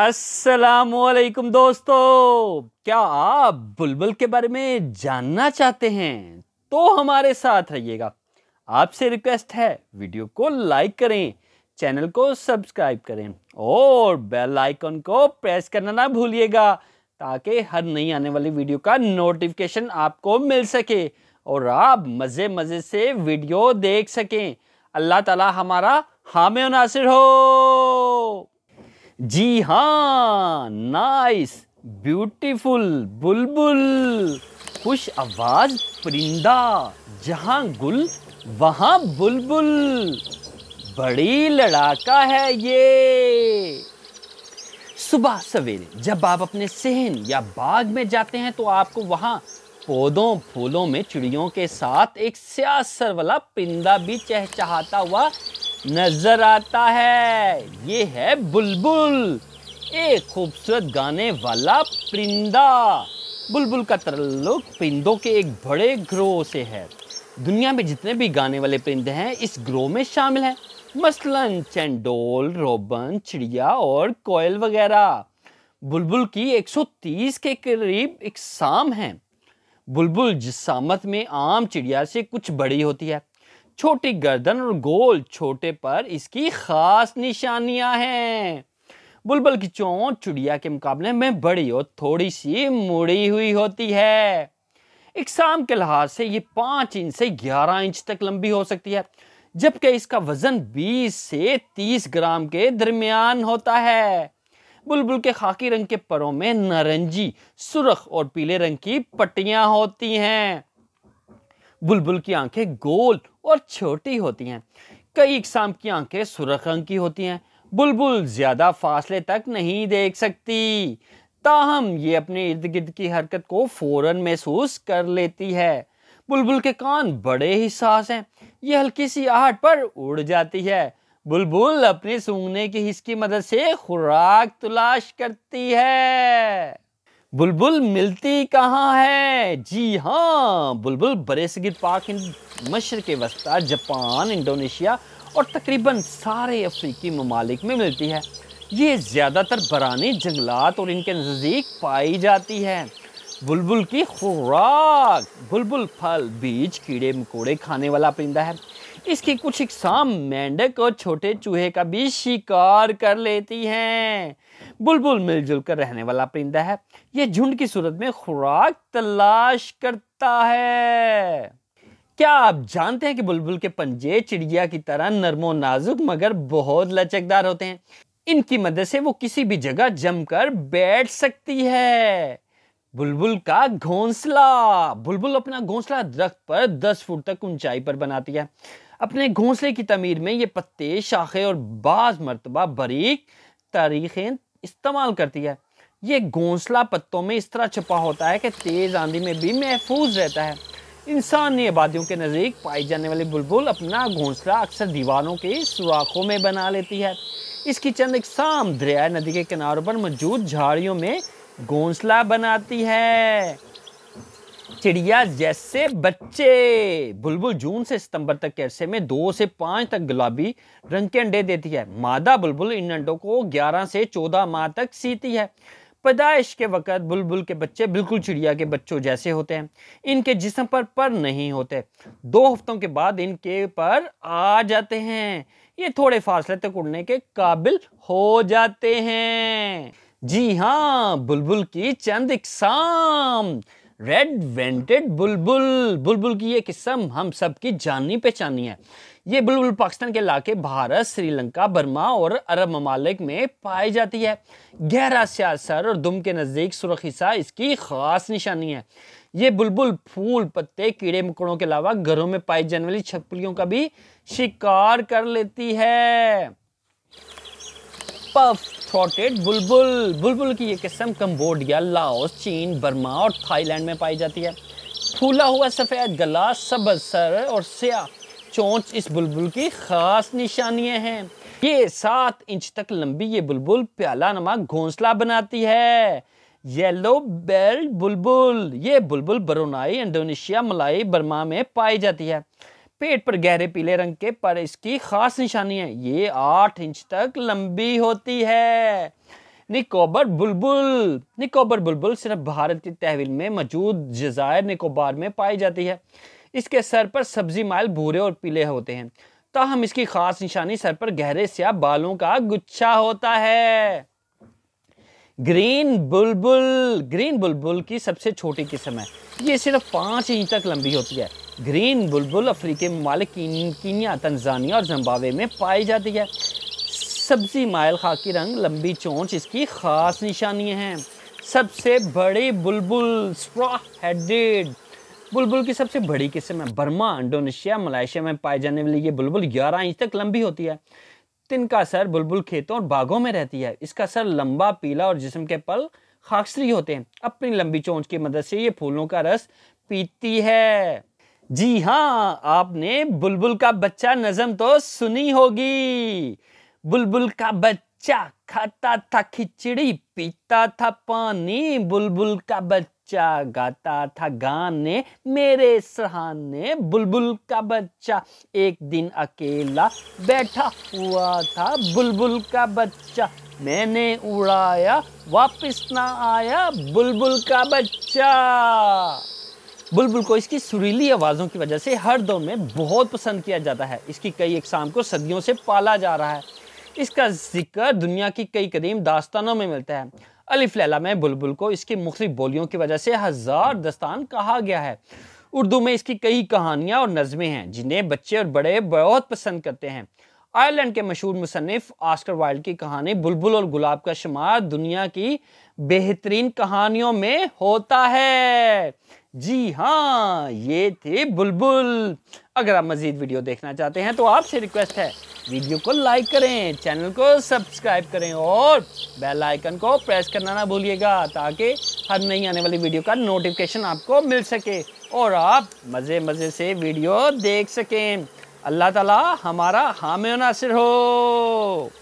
असलकुम दोस्तों क्या आप बुलबुल के बारे में जानना चाहते हैं तो हमारे साथ रहिएगा आपसे रिक्वेस्ट है वीडियो को लाइक करें चैनल को सब्सक्राइब करें और बेल आइकन को प्रेस करना ना भूलिएगा ताकि हर नई आने वाली वीडियो का नोटिफिकेशन आपको मिल सके और आप मज़े मज़े से वीडियो देख सकें अल्लाह ताला हमारा हामी नासिर हो जी हाँ नाइस ब्यूटीफुल बुलबुल खुश आवाज परिंदा जहाँ गुल वहाँ बुलबुल बड़ी लड़ाका है ये सुबह सवेरे जब आप अपने सहन या बाग में जाते हैं तो आपको वहाँ पौधों फूलों में चिड़ियों के साथ एक सियासर वाला परिंदा भी चहचहाता हुआ नज़र आता है ये है बुलबुल एक खूबसूरत गाने वाला परिंदा बुलबुल का तल्लुक परिंदों के एक बड़े ग्रोह से है दुनिया में जितने भी गाने वाले परिंदे हैं इस ग्रोह में शामिल हैं मसलन चंडोल रोबन चिड़िया और कोयल वगैरह बुलबुल की 130 के करीब इकसाम हैं बुलबुल जिसामत में आम चिड़िया से कुछ बड़ी होती है छोटी गर्दन और गोल छोटे पर इसकी खास निशानियां हैं बुलबुल की चोंच चुड़िया के मुकाबले में बड़ी और थोड़ी सी मुड़ी हुई होती है इकसाम के लिहाज से ये पाँच इंच से ग्यारह इंच तक लंबी हो सकती है जबकि इसका वजन 20 से 30 ग्राम के दरमियान होता है बुलबुल के खाकी रंग के परों में नारंगी सुरख और पीले रंग की पट्टियां होती हैं बुलबुल की आंखें गोल और छोटी होती हैं कई इकसाम की आंखें सुरख रंग की होती हैं बुलबुल ज़्यादा फासले तक नहीं देख सकती ताहम ये अपने इर्द गिर्द की हरकत को फौरन महसूस कर लेती है बुलबुल के कान बड़े ही सास हैं ये हल्की सी आहट पर उड़ जाती है बुलबुल अपने सूंघने के हिस्स की मदद से खुराक तलाश करती है बुलबुल मिलती कहाँ है जी हाँ बुलबुल बरेसगिर पार्क इन मशर के वस्ता जापान इंडोनेशिया और तकरीबन सारे अफ्रीकी ममालिक में मिलती है ये ज़्यादातर बरानी जंगलात और इनके नज़दीक पाई जाती है बुलबुल की खुराक बुलबुल फल बीज कीड़े मकोड़े खाने वाला परिंदा है इसकी कुछ इकसाम मेंढक और छोटे चूहे का भी शिकार कर लेती हैं बुलबुल मिलजुल कर रहने वाला परिंदा है यह झुंड की सूरत में खुराक तलाश करता है क्या आप जानते हैं कि बुलबुल के पंजे चिड़िया की तरह नरमो नाजुक मगर बहुत लचकदार होते हैं इनकी मदद से वो किसी भी जगह जमकर बैठ सकती है बुलबुल का घोंसला बुलबुल अपना घोंसला दरख्त पर 10 फुट तक ऊंचाई पर बनाती है अपने घोंसले की तमीर में ये पत्ते शाखे और बाज मरतबा बरीक तारीखें इस्तेमाल करती है ये घोंसला पत्तों में इस तरह छुपा होता है कि तेज़ आंधी में भी महफूज रहता है इंसानी आबादियों के नज़दीक पाई जाने वाली बुलबुल अपना घोंसला अक्सर दीवारों के सुराखों में बना लेती है इसकी चंद शाम दरिया नदी के किनारों पर मौजूद झाड़ियों में घोंसला बनाती है चिड़िया जैसे बच्चे बुलबुल जून से सितंबर तक के अरसे में दो से पाँच तक गुलाबी रंग के अंडे देती है मादा बुलबुल इन अंडों को ग्यारह से चौदह माह तक सीती है पैदाइश के वक़्त बुलबुल के बच्चे बिल्कुल चिड़िया के बच्चों जैसे होते हैं इनके जिसम पर पर नहीं होते दो हफ्तों के बाद इनके पर आ जाते हैं ये थोड़े फासले तक उड़ने के काबिल हो जाते हैं जी हाँ बुलबुल की चंद इकसाम रेड वेंटेड बुलबुल बुलबुल की ये किस्म हम सब की जानी पहचानी है ये बुलबुल पाकिस्तान के इलाके भारत श्रीलंका बर्मा और अरब ममालिक में पाई जाती है गहरा सियासर और दुम के नज़दीक सुरख हिस्सा इसकी ख़ास निशानी है ये बुलबुल फूल पत्ते कीड़े मकड़ों के अलावा घरों में पाई जाने वाली छपलियों का भी शिकार कर लेती है पफ थ्रोटेड बुलबुल बुलबुल की ये किस्म कम्बोडिया लाओस चीन बर्मा और थाईलैंड में पाई जाती है फूला हुआ सफ़ेद गला सबज सर और स्या चोंच इस बुलबुल की ख़ास निशानियाँ हैं ये सात इंच तक लंबी ये बुलबुल प्याला नमा घोंसला बनाती है येलो बेल्ट बुलबुल ये बुलबुल बरोनाई इंडोनेशिया मलाई बर्मा में पाई जाती है पेट पर गहरे पीले रंग के पर इसकी खास निशानी है ये आठ इंच तक लंबी होती है निकोबर बुलबुल निकोबर बुलबुल सिर्फ भारत की तहवील में मौजूद जजायर निकोबार में पाई जाती है इसके सर पर सब्जी माइल भूरे और पीले होते हैं ताहम इसकी खास निशानी सर पर गहरे स्या बालों का गुच्छा होता है ग्रीन बुलबुल ग्रीन बुलबुल की सबसे छोटी किस्म है ये सिर्फ पाँच इंच तक लंबी होती है ग्रीन बुलबुल अफ्रीकी ममालिक कीनिया तंजानिया और जम्बावे में पाई जाती है सब्जी मायल खाकी रंग लंबी चोंच इसकी ख़ास निशानियाँ हैं सबसे बड़ी बुलबुल स्ट्रॉ हेडेड बुलबुल की सबसे बड़ी किस्म है बर्मा इंडोनेशिया मलेशिया में पाए जाने वाली ये बुलबुल ग्यारह इंच तक लंबी होती है तिनका सर बुलबुल खेतों और बागों में रहती है इसका सर लंबा पीला और जिसम के पल खाकसरी होते हैं अपनी लंबी चोंच की मदद से ये फूलों का रस पीती है जी हाँ आपने बुलबुल का बच्चा नज़म तो सुनी होगी बुलबुल का बच्चा खाता था खिचड़ी पीता था पानी बुलबुल का बच्चा गाता था गाने मेरे सहाने बुलबुल का बच्चा एक दिन अकेला बैठा हुआ था बुलबुल का बच्चा मैंने उड़ाया वापस ना आया बुलबुल का बच्चा बुलबुल को इसकी सुरीली आवाज़ों की वजह से हर दौर में बहुत पसंद किया जाता है इसकी कई इकसाम को सदियों से पाला जा रहा है इसका जिक्र दुनिया की कई कदीम दास्तानों में मिलता है अलिफ लैला में बुलबुल को इसकी मुख्तलिफ बोलियों की वजह से हज़ार दस्तान कहा गया है उर्दू में इसकी कई कहानियाँ और नज़में हैं जिन्हें बच्चे और बड़े बहुत पसंद करते हैं आयरलैंड के मशहूर मुसनफ़ आस्कर वाइल्ड की कहानी बुलबुल और गुलाब का शुमार दुनिया की बेहतरीन कहानियों में होता है जी हाँ ये थे बुलबुल अगर आप मज़ीद वीडियो देखना चाहते हैं तो आपसे रिक्वेस्ट है वीडियो को लाइक करें चैनल को सब्सक्राइब करें और बेल आइकन को प्रेस करना ना भूलिएगा ताकि हर नई आने वाली वीडियो का नोटिफिकेशन आपको मिल सके और आप मज़े मज़े से वीडियो देख सकें अल्लाह ताला हमारा हामी नासिर हो